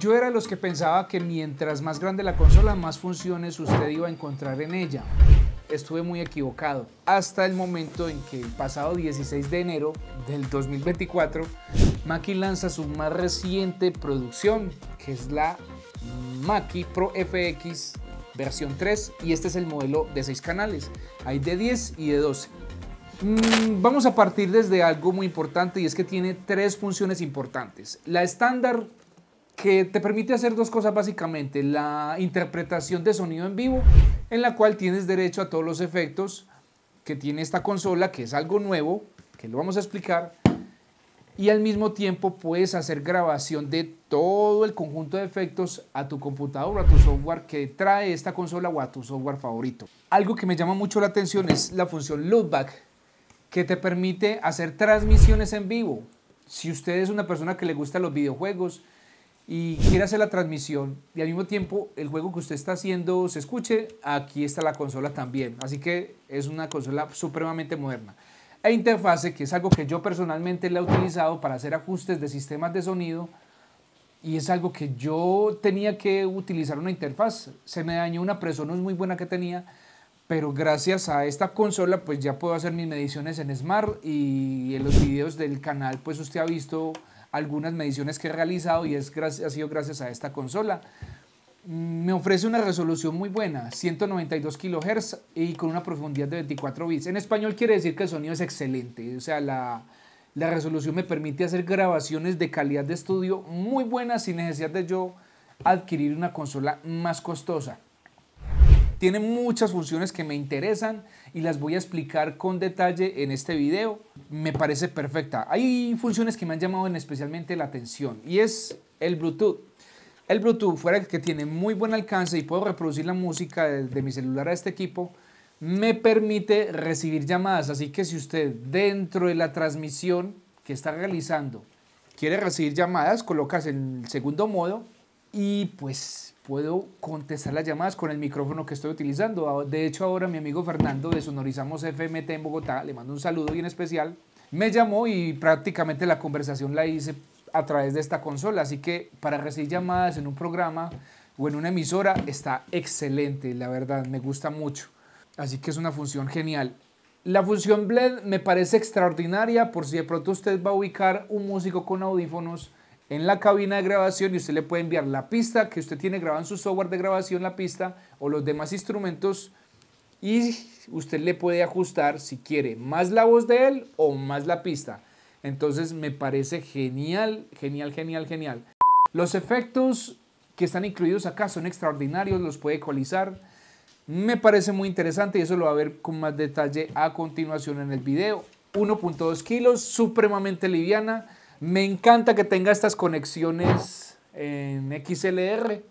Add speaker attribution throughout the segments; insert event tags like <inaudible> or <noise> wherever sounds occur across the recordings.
Speaker 1: Yo era los que pensaba que mientras más grande la consola, más funciones usted iba a encontrar en ella. Estuve muy equivocado, hasta el momento en que el pasado 16 de enero del 2024, Mackie lanza su más reciente producción, que es la Mackie Pro FX versión 3, y este es el modelo de 6 canales, hay de 10 y de 12. Mm, vamos a partir desde algo muy importante y es que tiene tres funciones importantes. La estándar que te permite hacer dos cosas básicamente. La interpretación de sonido en vivo, en la cual tienes derecho a todos los efectos que tiene esta consola, que es algo nuevo, que lo vamos a explicar. Y al mismo tiempo puedes hacer grabación de todo el conjunto de efectos a tu computadora, a tu software que trae esta consola o a tu software favorito. Algo que me llama mucho la atención es la función loopback, que te permite hacer transmisiones en vivo. Si usted es una persona que le gusta los videojuegos, y quiere hacer la transmisión y al mismo tiempo el juego que usted está haciendo se escuche, aquí está la consola también. Así que es una consola supremamente moderna. E interfase, que es algo que yo personalmente le he utilizado para hacer ajustes de sistemas de sonido y es algo que yo tenía que utilizar una interfaz. Se me dañó una presión muy buena que tenía, pero gracias a esta consola pues ya puedo hacer mis mediciones en Smart y en los videos del canal pues usted ha visto algunas mediciones que he realizado y es, ha sido gracias a esta consola. Mm, me ofrece una resolución muy buena, 192 kHz y con una profundidad de 24 bits. En español quiere decir que el sonido es excelente, o sea, la resolución me permite hacer grabaciones de calidad de estudio muy buenas sin necesidad de yo adquirir una consola más costosa. Tiene muchas funciones que me interesan y las voy a explicar con detalle en este video. Me parece perfecta. Hay funciones que me han llamado especialmente la atención y es el Bluetooth. El Bluetooth, fuera que tiene muy buen alcance y puedo reproducir la música de mi celular a este equipo, me permite recibir llamadas. Así que si usted dentro de la transmisión que está realizando quiere recibir llamadas, colocas el segundo modo y pues puedo contestar las llamadas con el micrófono que estoy utilizando. De hecho, ahora mi amigo Fernando de Sonorizamos FMT en Bogotá, le mando un saludo bien especial, me llamó y prácticamente la conversación la hice a través de esta consola. Así que para recibir llamadas en un programa o en una emisora está excelente, la verdad, me gusta mucho. Así que es una función genial. La función Blend me parece extraordinaria por si de pronto usted va a ubicar un músico con audífonos en la cabina de grabación y usted le puede enviar la pista que usted tiene grabada en su software de grabación, la pista o los demás instrumentos y usted le puede ajustar si quiere más la voz de él o más la pista. Entonces me parece genial, genial, genial, genial. Los efectos que están incluidos acá son extraordinarios, los puede ecualizar. Me parece muy interesante y eso lo va a ver con más detalle a continuación en el video. 1.2 kilos, supremamente liviana me encanta que tenga estas conexiones en XLR.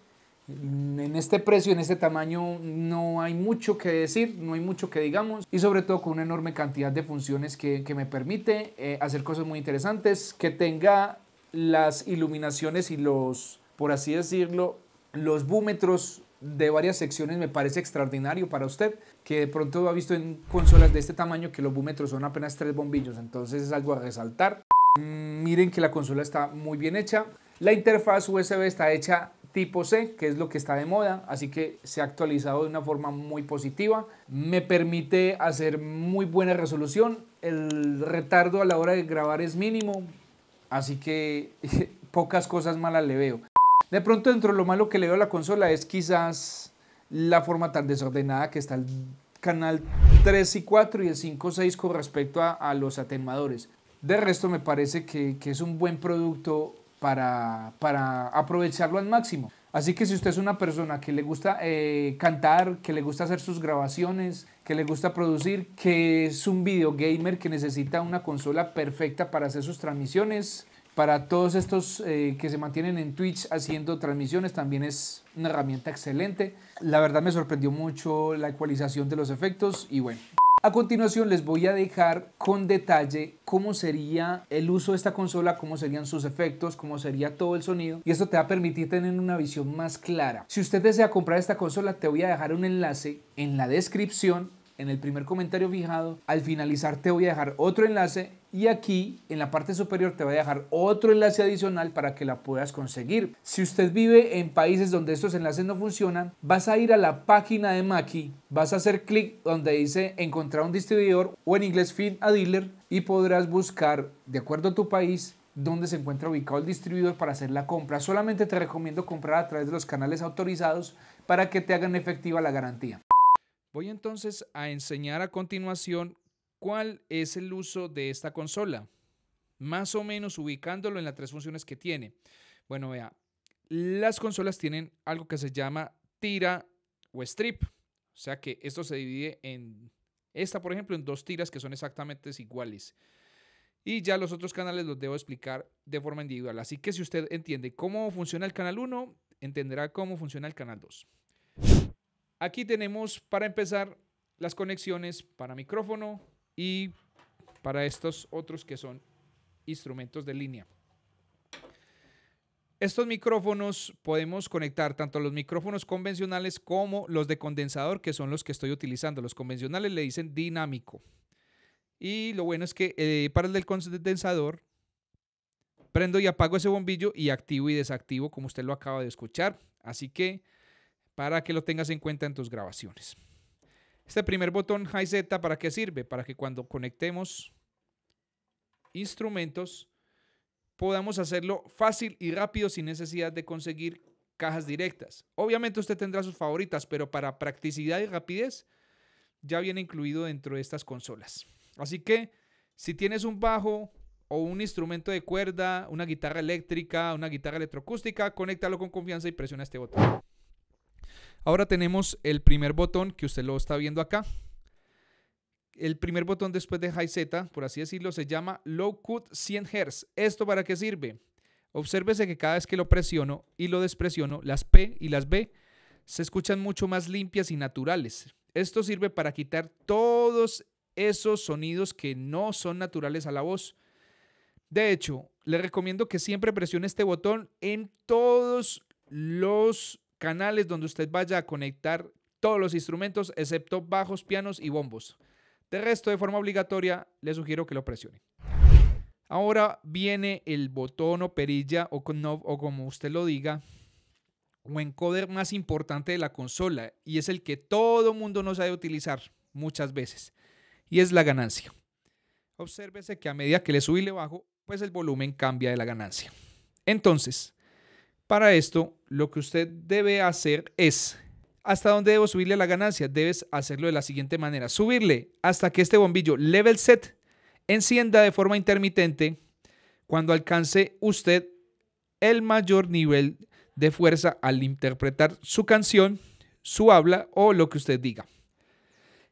Speaker 1: En este precio, en este tamaño, no hay mucho que decir, no hay mucho que digamos. Y sobre todo con una enorme cantidad de funciones que, me permite eh, hacer cosas muy interesantes. Que tenga las iluminaciones y los, por así decirlo, los búmetros de varias secciones me parece extraordinario para usted, que de pronto ha visto en consolas de este tamaño que los búmetros son apenas tres bombillos, entonces es algo a resaltar. Mm, miren que la consola está muy bien hecha. La interfaz USB está hecha tipo C, que es lo que está de moda, así que se ha actualizado de una forma muy positiva. Me permite hacer muy buena resolución, el retardo a la hora de grabar es mínimo, así que <laughs> pocas cosas malas le veo. De pronto dentro de lo malo que le veo a la consola es quizás la forma tan desordenada que está el canal 3 y 4 y el 5 6 con respecto a, a los atenuadores. De resto, me parece que, es un buen producto para, para, aprovecharlo al máximo. Así que si usted es una persona que le gusta eh, cantar, que le gusta hacer sus grabaciones, que le gusta producir, que es un video gamer que necesita una consola perfecta para hacer sus transmisiones, para todos estos eh, que se mantienen en Twitch haciendo transmisiones, también es una herramienta excelente. La verdad me sorprendió mucho la ecualización de los efectos y bueno, a continuación les voy a dejar con detalle cómo sería el uso de esta consola, cómo serían sus efectos, cómo sería todo el sonido y esto te va a permitir tener una visión más clara. Si usted desea comprar esta consola te voy a dejar un enlace en la descripción en el primer comentario fijado. Al finalizar te voy a dejar otro enlace y aquí en la parte superior te va a dejar otro enlace adicional para que la puedas conseguir. Si usted vive en países donde estos enlaces no funcionan, vas a ir a la página de Maki, vas a hacer clic donde dice encontrar un distribuidor o en inglés feed a dealer y podrás buscar de acuerdo a tu país donde se encuentra ubicado el distribuidor para hacer la compra. Solamente te recomiendo comprar a través de los canales autorizados para que te hagan efectiva la garantía. Voy entonces a enseñar a continuación ¿Cuál es el uso de esta consola? Más o menos ubicándolo en las tres funciones que tiene. Bueno, vea, las consolas tienen algo que se llama tira o strip. O sea que esto se divide en esta, por ejemplo, en dos tiras que son exactamente iguales. Y ya los otros canales los debo explicar de forma individual. Así que si usted entiende cómo funciona el canal 1, entenderá cómo funciona el canal 2. Aquí tenemos para empezar las conexiones para micrófono, y para estos otros que son instrumentos de línea. Estos micrófonos podemos conectar tanto los micrófonos convencionales como los de condensador, que son los que estoy utilizando. Los convencionales le dicen dinámico. Y lo bueno es que eh, para el del condensador, prendo y apago ese bombillo y activo y desactivo como usted lo acaba de escuchar. Así que para que lo tengas en cuenta en tus grabaciones. Este primer botón High Z, ¿para qué sirve? Para que cuando conectemos instrumentos podamos hacerlo fácil y rápido sin necesidad de conseguir cajas directas. Obviamente usted tendrá sus favoritas, pero para practicidad y rapidez ya viene incluido dentro de estas consolas. Así que si tienes un bajo o un instrumento de cuerda, una guitarra eléctrica, una guitarra electroacústica, conéctalo con confianza y presiona este botón. Ahora tenemos el primer botón que usted lo está viendo acá. El primer botón después de High Z, por así decirlo, se llama Low Cut 100 Hz. ¿Esto para qué sirve? Obsérvese que cada vez que lo presiono y lo despresiono, las P y las B se escuchan mucho más limpias y naturales. Esto sirve para quitar todos esos sonidos que no son naturales a la voz. De hecho, le recomiendo que siempre presione este botón en todos los canales donde usted vaya a conectar todos los instrumentos excepto bajos, pianos y bombos. De resto, de forma obligatoria, le sugiero que lo presione. Ahora viene el botón o perilla o, con, o como usted lo diga, o encoder más importante de la consola y es el que todo mundo no sabe utilizar muchas veces y es la ganancia. Obsérvese que a medida que le subí y le bajo, pues el volumen cambia de la ganancia. Entonces, para esto, lo que usted debe hacer es, ¿hasta dónde debo subirle la ganancia? Debes hacerlo de la siguiente manera. Subirle hasta que este bombillo level set encienda de forma intermitente cuando alcance usted el mayor nivel de fuerza al interpretar su canción, su habla o lo que usted diga.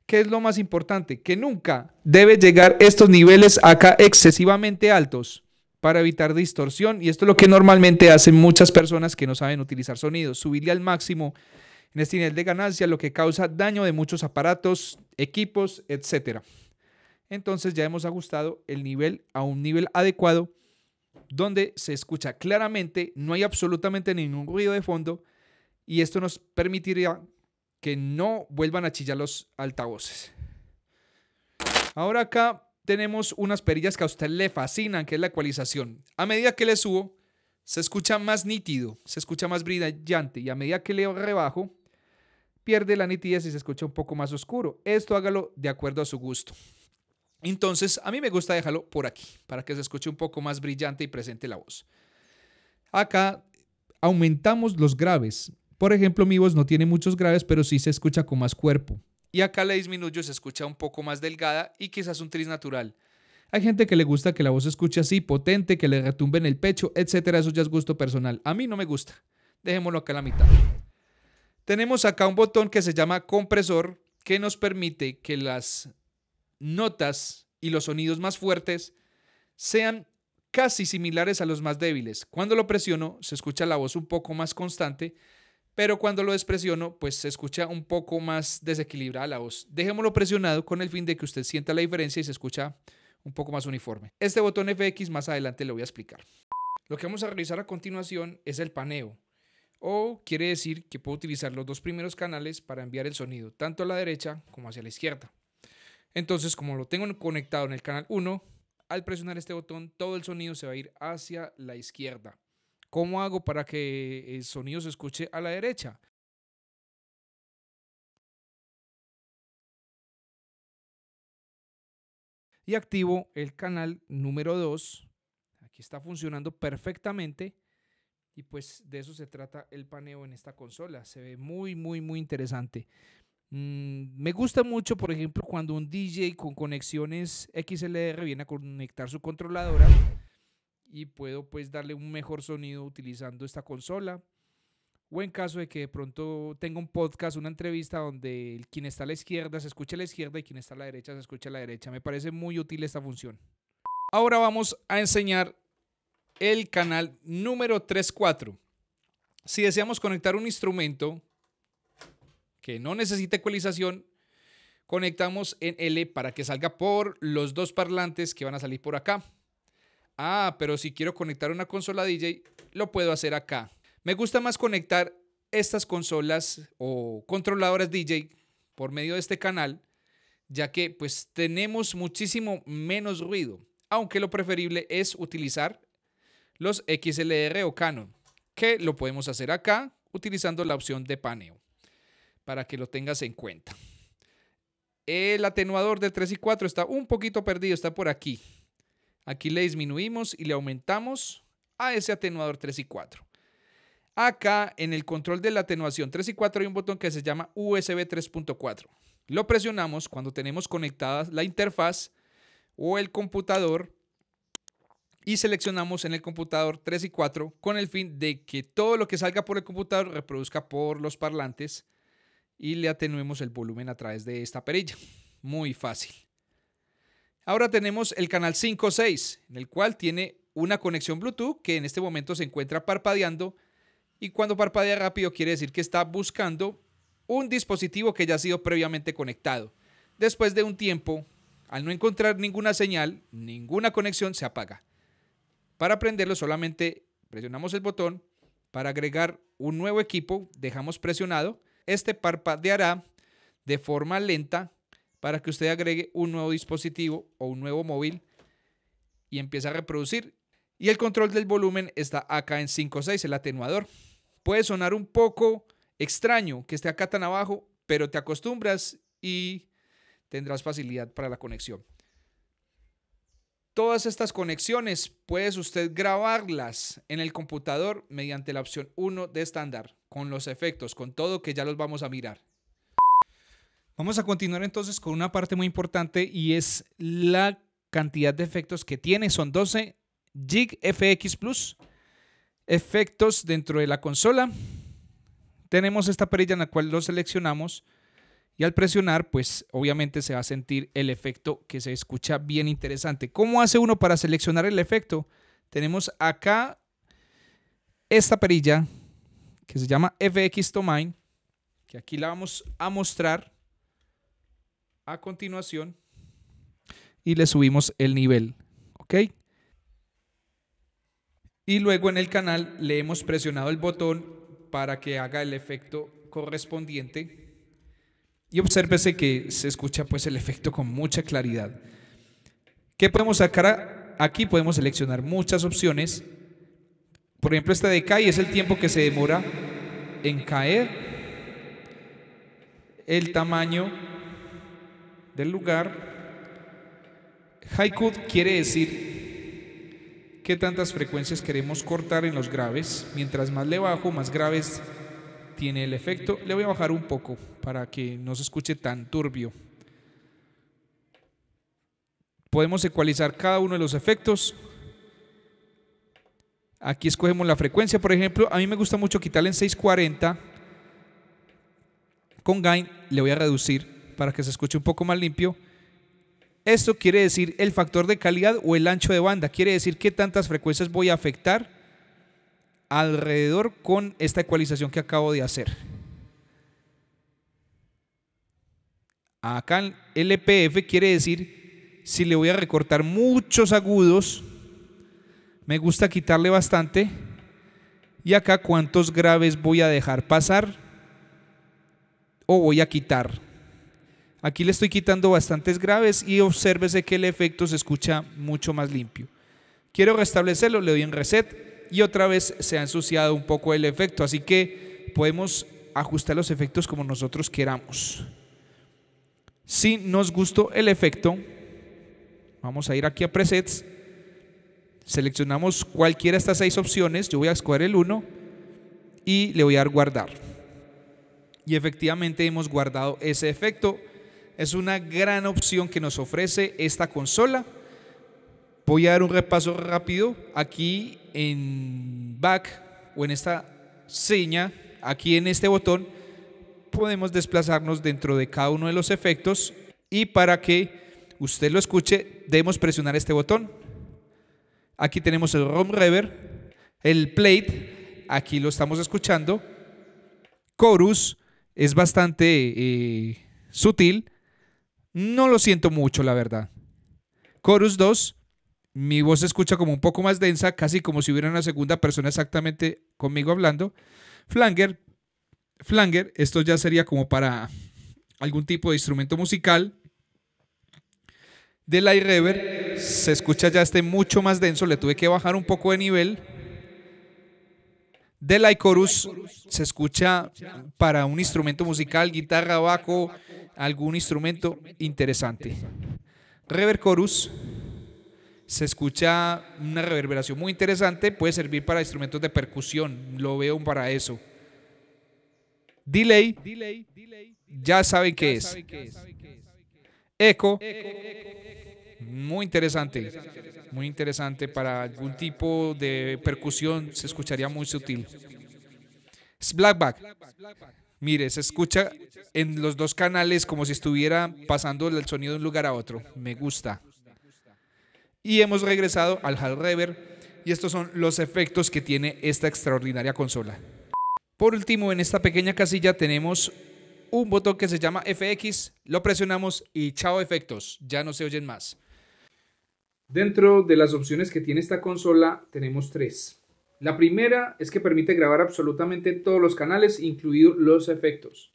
Speaker 1: ¿Qué es lo más importante? Que nunca debe llegar estos niveles acá excesivamente altos para evitar distorsión. Y esto es lo que normalmente hacen muchas personas que no saben utilizar sonidos. Subirle al máximo en este nivel de ganancia, lo que causa daño de muchos aparatos, equipos, etc. Entonces ya hemos ajustado el nivel a un nivel adecuado donde se escucha claramente, no hay absolutamente ningún ruido de fondo y esto nos permitiría que no vuelvan a chillar los altavoces. Ahora acá tenemos unas perillas que a usted le fascinan, que es la ecualización. A medida que le subo, se escucha más nítido, se escucha más brillante y a medida que le rebajo, pierde la nitidez y se escucha un poco más oscuro. Esto hágalo de acuerdo a su gusto. Entonces, a mí me gusta dejarlo por aquí, para que se escuche un poco más brillante y presente la voz. Acá aumentamos los graves. Por ejemplo, mi voz no tiene muchos graves, pero sí se escucha con más cuerpo. Y acá la disminuyo, se escucha un poco más delgada y quizás un tris natural. Hay gente que le gusta que la voz se escuche así, potente, que le retumbe en el pecho, etcétera Eso ya es gusto personal. A mí no me gusta. Dejémoslo acá a la mitad. Tenemos acá un botón que se llama compresor, que nos permite que las notas y los sonidos más fuertes sean casi similares a los más débiles. Cuando lo presiono, se escucha la voz un poco más constante pero cuando lo despresiono, pues se escucha un poco más desequilibrada la voz. Dejémoslo presionado con el fin de que usted sienta la diferencia y se escucha un poco más uniforme. Este botón FX más adelante le voy a explicar. Lo que vamos a realizar a continuación es el paneo, o quiere decir que puedo utilizar los dos primeros canales para enviar el sonido, tanto a la derecha como hacia la izquierda. Entonces, como lo tengo conectado en el canal 1, al presionar este botón, todo el sonido se va a ir hacia la izquierda. ¿Cómo hago para que el sonido se escuche a la derecha? Y activo el canal número 2. Aquí está funcionando perfectamente. Y pues de eso se trata el paneo en esta consola. Se ve muy, muy, muy interesante. Mm, me gusta mucho, por ejemplo, cuando un DJ con conexiones XLR viene a conectar su controladora y puedo pues darle un mejor sonido utilizando esta consola. O en caso de que de pronto tenga un podcast, una entrevista donde quien está a la izquierda se escucha a la izquierda y quien está a la derecha se escucha a la derecha. Me parece muy útil esta función. Ahora vamos a enseñar el canal número 34. Si deseamos conectar un instrumento que no necesita ecualización, conectamos en L para que salga por los dos parlantes que van a salir por acá. Ah, pero si quiero conectar una consola DJ, lo puedo hacer acá. Me gusta más conectar estas consolas o controladoras DJ por medio de este canal, ya que pues tenemos muchísimo menos ruido, aunque lo preferible es utilizar los XLR o Canon, que lo podemos hacer acá utilizando la opción de paneo, para que lo tengas en cuenta. El atenuador de 3 y 4 está un poquito perdido, está por aquí. Aquí le disminuimos y le aumentamos a ese atenuador 3 y 4. Acá en el control de la atenuación 3 y 4 hay un botón que se llama USB 3.4. Lo presionamos cuando tenemos conectada la interfaz o el computador y seleccionamos en el computador 3 y 4 con el fin de que todo lo que salga por el computador reproduzca por los parlantes y le atenuemos el volumen a través de esta perilla. Muy fácil. Ahora tenemos el canal 5.6, en el cual tiene una conexión Bluetooth que en este momento se encuentra parpadeando y cuando parpadea rápido quiere decir que está buscando un dispositivo que ya ha sido previamente conectado. Después de un tiempo, al no encontrar ninguna señal, ninguna conexión, se apaga. Para prenderlo solamente presionamos el botón, para agregar un nuevo equipo dejamos presionado, este parpadeará de forma lenta para que usted agregue un nuevo dispositivo o un nuevo móvil y empiece a reproducir. Y el control del volumen está acá en 5.6, el atenuador. Puede sonar un poco extraño que esté acá tan abajo, pero te acostumbras y tendrás facilidad para la conexión. Todas estas conexiones puedes usted grabarlas en el computador mediante la opción 1 de estándar, con los efectos, con todo que ya los vamos a mirar. Vamos a continuar entonces con una parte muy importante y es la cantidad de efectos que tiene. Son 12 Jig FX Plus. Efectos dentro de la consola. Tenemos esta perilla en la cual lo seleccionamos y al presionar, pues obviamente se va a sentir el efecto que se escucha bien interesante. ¿Cómo hace uno para seleccionar el efecto? Tenemos acá esta perilla que se llama FX Domain, que aquí la vamos a mostrar a continuación y le subimos el nivel. ¿Ok? Y luego en el canal le hemos presionado el botón para que haga el efecto correspondiente. Y obsérvese que se escucha pues el efecto con mucha claridad. ¿Qué podemos sacar? Aquí podemos seleccionar muchas opciones. Por ejemplo, esta de K es el tiempo que se demora en caer. El tamaño del lugar, cut quiere decir qué tantas frecuencias queremos cortar en los graves. Mientras más le bajo, más graves tiene el efecto. Le voy a bajar un poco para que no se escuche tan turbio. Podemos ecualizar cada uno de los efectos. Aquí escogemos la frecuencia, por ejemplo. A mí me gusta mucho quitarle en 640. Con gain le voy a reducir para que se escuche un poco más limpio, esto quiere decir el factor de calidad o el ancho de banda. Quiere decir qué tantas frecuencias voy a afectar alrededor con esta ecualización que acabo de hacer. Acá el LPF quiere decir si le voy a recortar muchos agudos, me gusta quitarle bastante. Y acá cuántos graves voy a dejar pasar o voy a quitar. Aquí le estoy quitando bastantes graves y obsérvese que el efecto se escucha mucho más limpio. Quiero restablecerlo, le doy en reset y otra vez se ha ensuciado un poco el efecto, así que podemos ajustar los efectos como nosotros queramos. Si nos gustó el efecto, vamos a ir aquí a presets, seleccionamos cualquiera de estas seis opciones, yo voy a escoger el 1 y le voy a dar guardar. Y efectivamente hemos guardado ese efecto es una gran opción que nos ofrece esta consola. Voy a dar un repaso rápido. Aquí en back o en esta seña, aquí en este botón, podemos desplazarnos dentro de cada uno de los efectos y para que usted lo escuche, debemos presionar este botón. Aquí tenemos el ROM Reverb, el Plate, aquí lo estamos escuchando. Chorus es bastante eh, sutil no lo siento mucho, la verdad. Chorus 2, mi voz se escucha como un poco más densa, casi como si hubiera una segunda persona exactamente conmigo hablando. Flanger, Flanger, esto ya sería como para algún tipo de instrumento musical. Delay reverb se escucha ya este mucho más denso, le tuve que bajar un poco de nivel. Delay chorus se escucha para un instrumento musical, guitarra, bajo, algún instrumento interesante. reverb chorus se escucha una reverberación muy interesante, puede servir para instrumentos de percusión, lo veo para eso. Delay, ya saben qué es. Echo, muy interesante, muy interesante para algún tipo de percusión, se escucharía muy sutil. Blackback. Mire, se escucha en los dos canales como si estuviera pasando el sonido de un lugar a otro. Me gusta. Y hemos regresado al Hall Reverb y estos son los efectos que tiene esta extraordinaria consola. Por último, en esta pequeña casilla tenemos un botón que se llama FX, lo presionamos y chao efectos, ya no se oyen más. Dentro de las opciones que tiene esta consola tenemos tres. La primera es que permite grabar absolutamente todos los canales, incluidos los efectos.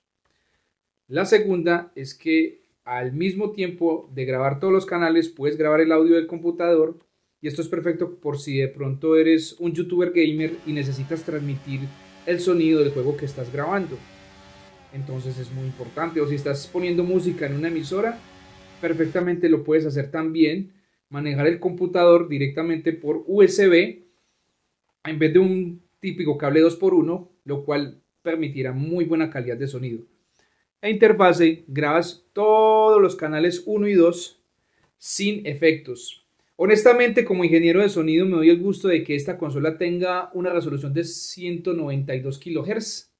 Speaker 1: La segunda es que al mismo tiempo de grabar todos los canales, puedes grabar el audio del computador. Y esto es perfecto por si de pronto eres un youtuber gamer y necesitas transmitir el sonido del juego que estás grabando. Entonces es muy importante. O si estás poniendo música en una emisora, perfectamente lo puedes hacer también. Manejar el computador directamente por USB en vez de un típico cable 2x1, lo cual permitirá muy buena calidad de sonido. E interfase, grabas todos los canales 1 y 2 sin efectos. Honestamente, como ingeniero de sonido, me doy el gusto de que esta consola tenga una resolución de 192 kHz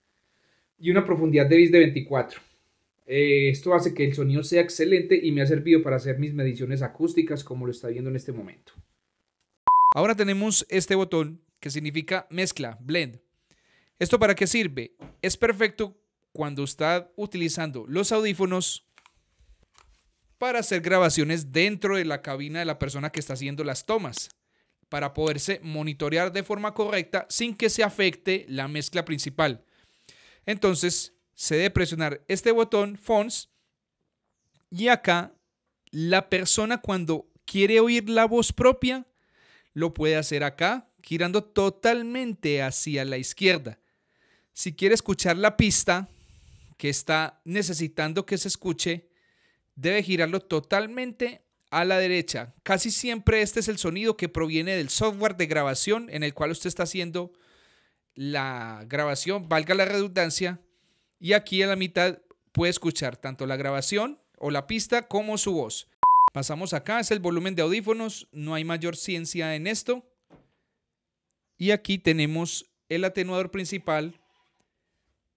Speaker 1: y una profundidad de bis de 24. Eh, esto hace que el sonido sea excelente y me ha servido para hacer mis mediciones acústicas como lo está viendo en este momento. Ahora tenemos este botón que significa mezcla, blend. ¿Esto para qué sirve? Es perfecto cuando está utilizando los audífonos para hacer grabaciones dentro de la cabina de la persona que está haciendo las tomas, para poderse monitorear de forma correcta sin que se afecte la mezcla principal. Entonces, se debe presionar este botón, Fonts, y acá la persona cuando quiere oír la voz propia, lo puede hacer acá girando totalmente hacia la izquierda. Si quiere escuchar la pista que está necesitando que se escuche, debe girarlo totalmente a la derecha. Casi siempre este es el sonido que proviene del software de grabación en el cual usted está haciendo la grabación, valga la redundancia, y aquí en la mitad puede escuchar tanto la grabación o la pista como su voz. Pasamos acá, es el volumen de audífonos, no hay mayor ciencia en esto. Y aquí tenemos el atenuador principal,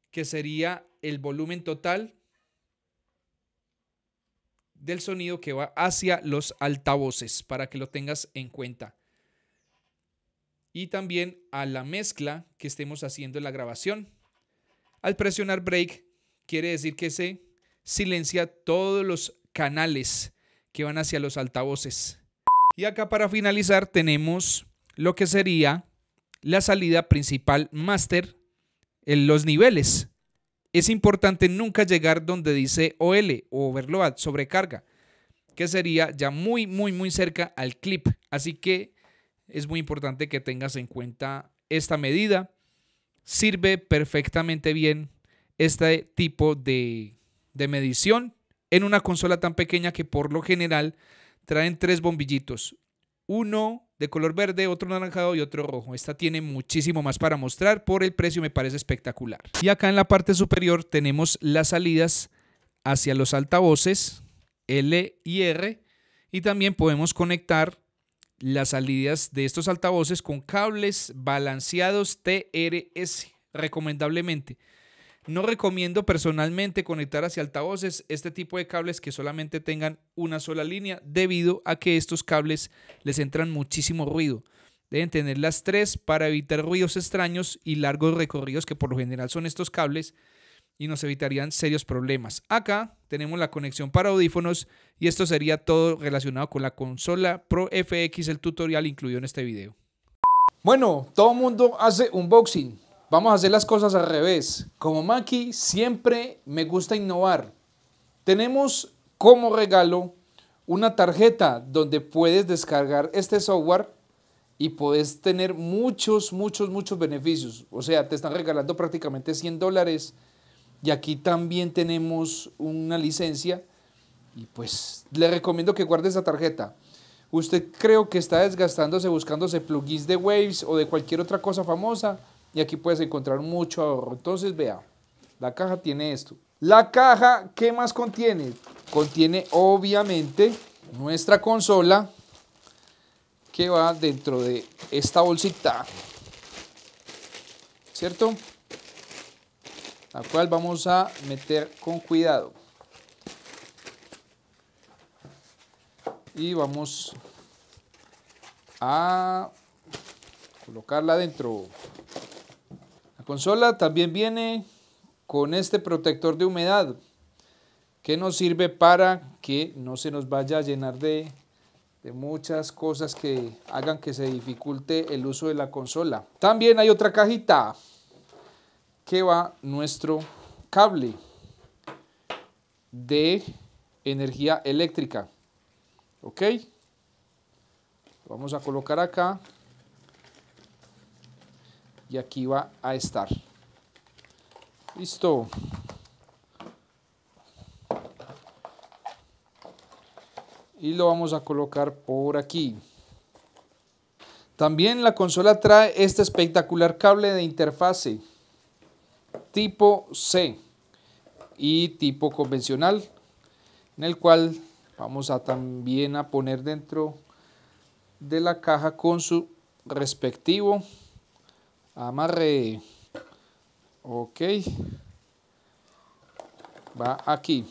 Speaker 1: que sería el volumen total del sonido que va hacia los altavoces, para que lo tengas en cuenta. Y también a la mezcla que estemos haciendo en la grabación. Al presionar break, quiere decir que se silencia todos los canales que van hacia los altavoces. Y acá para finalizar tenemos lo que sería la salida principal master. En los niveles. Es importante nunca llegar donde dice OL o overload, sobrecarga, que sería ya muy, muy, muy cerca al clip. Así que es muy importante que tengas en cuenta esta medida. Sirve perfectamente bien este tipo de, de medición en una consola tan pequeña que por lo general traen tres bombillitos. Uno de color verde, otro naranjado y otro rojo. Esta tiene muchísimo más para mostrar, por el precio me parece espectacular. Y acá en la parte superior tenemos las salidas hacia los altavoces L y R y también podemos conectar las salidas de estos altavoces con cables balanceados TRS, recomendablemente. No recomiendo personalmente conectar hacia altavoces este tipo de cables que solamente tengan una sola línea debido a que estos cables les entran muchísimo ruido. Deben tener las tres para evitar ruidos extraños y largos recorridos que por lo general son estos cables y nos evitarían serios problemas. Acá tenemos la conexión para audífonos y esto sería todo relacionado con la consola Pro FX, el tutorial incluido en este video. Bueno, todo mundo hace unboxing. Vamos a hacer las cosas al revés. Como Maki, siempre me gusta innovar. Tenemos como regalo una tarjeta donde puedes descargar este software y puedes tener muchos, muchos, muchos beneficios. O sea, te están regalando prácticamente 100 dólares y aquí también tenemos una licencia y pues le recomiendo que guarde esa tarjeta. Usted creo que está desgastándose buscándose plugins de Waves o de cualquier otra cosa famosa y aquí puedes encontrar mucho ahorro. Entonces, vea, la caja tiene esto. La caja, ¿qué más contiene? Contiene obviamente nuestra consola que va dentro de esta bolsita, ¿cierto? La cual vamos a meter con cuidado. Y vamos a colocarla dentro consola también viene con este protector de humedad que nos sirve para que no se nos vaya a llenar de, muchas cosas que hagan que se dificulte el uso de la consola. También hay otra cajita que va nuestro cable de energía eléctrica. ¿Ok? vamos a colocar acá y aquí va a estar. Listo. Y lo vamos a colocar por aquí. También la consola trae este espectacular cable de interfase tipo C y tipo convencional en el cual vamos a también a poner dentro de la caja con su respectivo amarre ok va aquí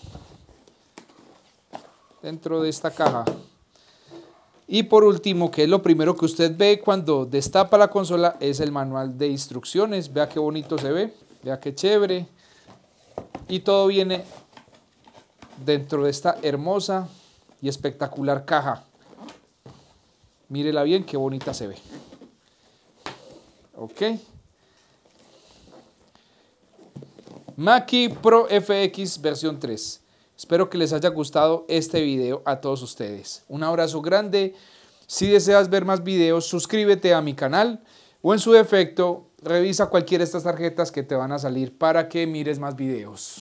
Speaker 1: dentro de esta caja y por último que es lo primero que usted ve cuando destapa la consola es el manual de instrucciones vea qué bonito se ve vea qué chévere y todo viene dentro de esta hermosa y espectacular caja mírela bien qué bonita se ve Ok. Maki Pro FX versión 3. Espero que les haya gustado este video a todos ustedes. Un abrazo grande. Si deseas ver más videos, suscríbete a mi canal o en su defecto, revisa cualquiera de estas tarjetas que te van a salir para que mires más videos.